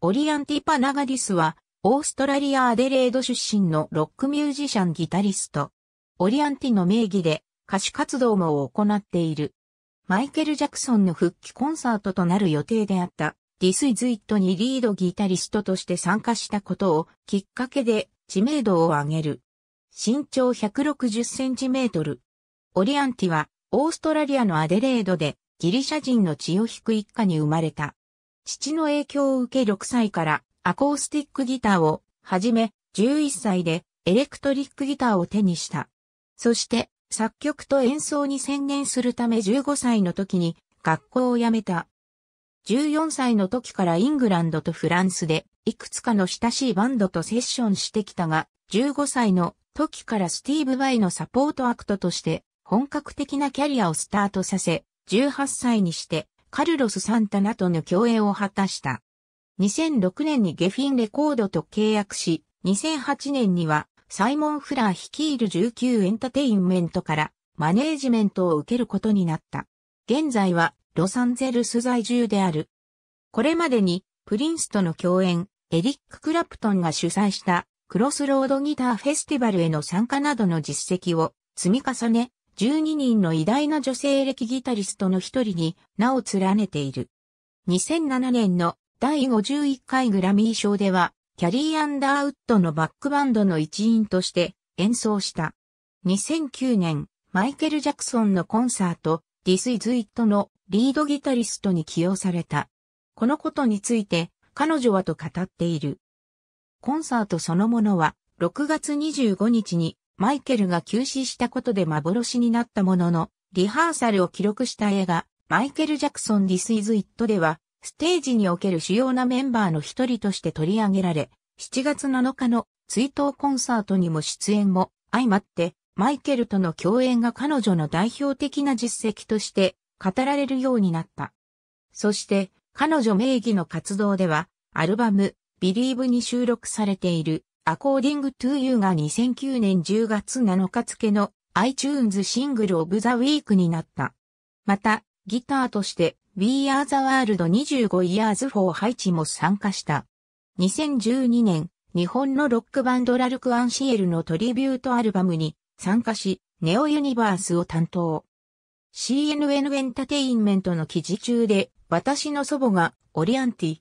オリアンティ・パナガディスは、オーストラリア・アデレード出身のロックミュージシャン・ギタリスト。オリアンティの名義で歌手活動も行っている。マイケル・ジャクソンの復帰コンサートとなる予定であったディス・イズ・イットにリードギタリストとして参加したことをきっかけで知名度を上げる。身長160センチメートル。オリアンティはオーストラリアのアデレードでギリシャ人の血を引く一家に生まれた。父の影響を受け6歳からアコースティックギターをはじめ、11歳でエレクトリックギターを手にした。そして、作曲と演奏に専念するため15歳の時に学校を辞めた。14歳の時からイングランドとフランスでいくつかの親しいバンドとセッションしてきたが、15歳の時からスティーブ・バイのサポートアクトとして本格的なキャリアをスタートさせ、18歳にしてカルロス・サンタナとの共演を果たした。2006年にゲフィンレコードと契約し、2008年にはサイモン・フラー率いる19エンタテインメントからマネージメントを受けることになった。現在はロサンゼルス在住である。これまでにプリンスとの共演、エリック・クラプトンが主催したクロスロードギターフェスティバルへの参加などの実績を積み重ね、12人の偉大な女性歴ギタリストの一人に名を連ねている。2007年の第51回グラミー賞では、キャリー・アンダーウッドのバックバンドの一員として演奏した。2009年、マイケル・ジャクソンのコンサート、This Is It のリードギタリストに起用された。このことについて、彼女はと語っている。コンサートそのものは、6月25日にマイケルが急死したことで幻になったものの、リハーサルを記録した映画、マイケル・ジャクソン・ディス・イズ・イットでは、ステージにおける主要なメンバーの一人として取り上げられ、7月7日の追悼コンサートにも出演も相まって、マイケルとの共演が彼女の代表的な実績として語られるようになった。そして、彼女名義の活動では、アルバム、ビリーブに収録されている According to You が2009年10月7日付の iTunes シングルオブザウィークになった。また、ギターとして We Are the World 25 Years for ハイも参加した。2012年、日本のロックバンドラルク・アンシエルのトリビュートアルバムに参加し、ネオユニバースを担当。CNN エンタテインメントの記事中で、私の祖母がオリアンティ、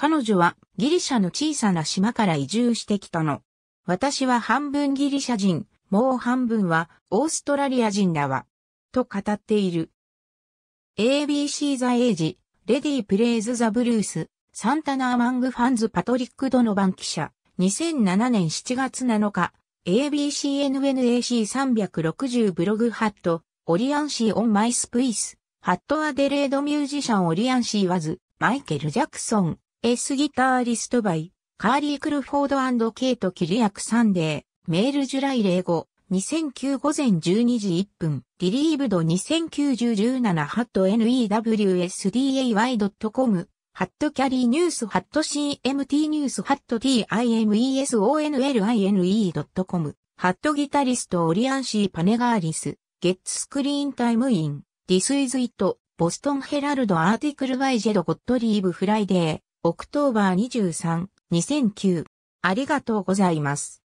彼女はギリシャの小さな島から移住してきたの。私は半分ギリシャ人、もう半分はオーストラリア人だわ。と語っている。ABC ザエイジ、レディープレイズザブルース、サンタナーマングファンズパトリック・ドノバン記者、2007年7月7日、ABCNNAC360 ブログハット、オリアンシーオンマイスプイス、ハットアデレードミュージシャンオリアンシーワズ、マイケル・ジャクソン。エスギターリストバイ、カーリー・クルフォードケイト・キリアク・サンデー、メール・ジュライイ・ゴ、2009午前12時1分、リリーブド2009-17ハット newsday.com ハットキャリーニュースハット CMT ニュースハット TIMESONLINE.com ハットギタリストオリアンシー・パネガーリス、ゲッツスクリーンタイムイン、ディスイズイット、ボストンヘラルドアーティクルバイジェド・ゴットリーブ・フライデー。オクトーバー23、2009。ありがとうございます。